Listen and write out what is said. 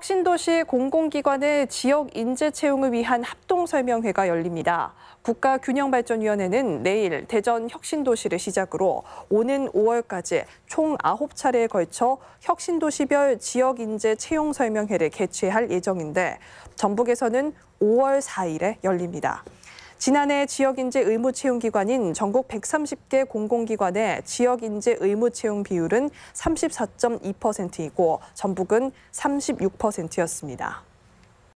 혁신도시 공공기관의 지역 인재 채용을 위한 합동설명회가 열립니다. 국가균형발전위원회는 내일 대전 혁신도시를 시작으로 오는 5월까지 총 9차례에 걸쳐 혁신도시별 지역 인재 채용 설명회를 개최할 예정인데 전북에서는 5월 4일에 열립니다. 지난해 지역인재 의무 채용 기관인 전국 130개 공공기관의 지역인재 의무 채용 비율은 34.2%이고 전북은 36%였습니다.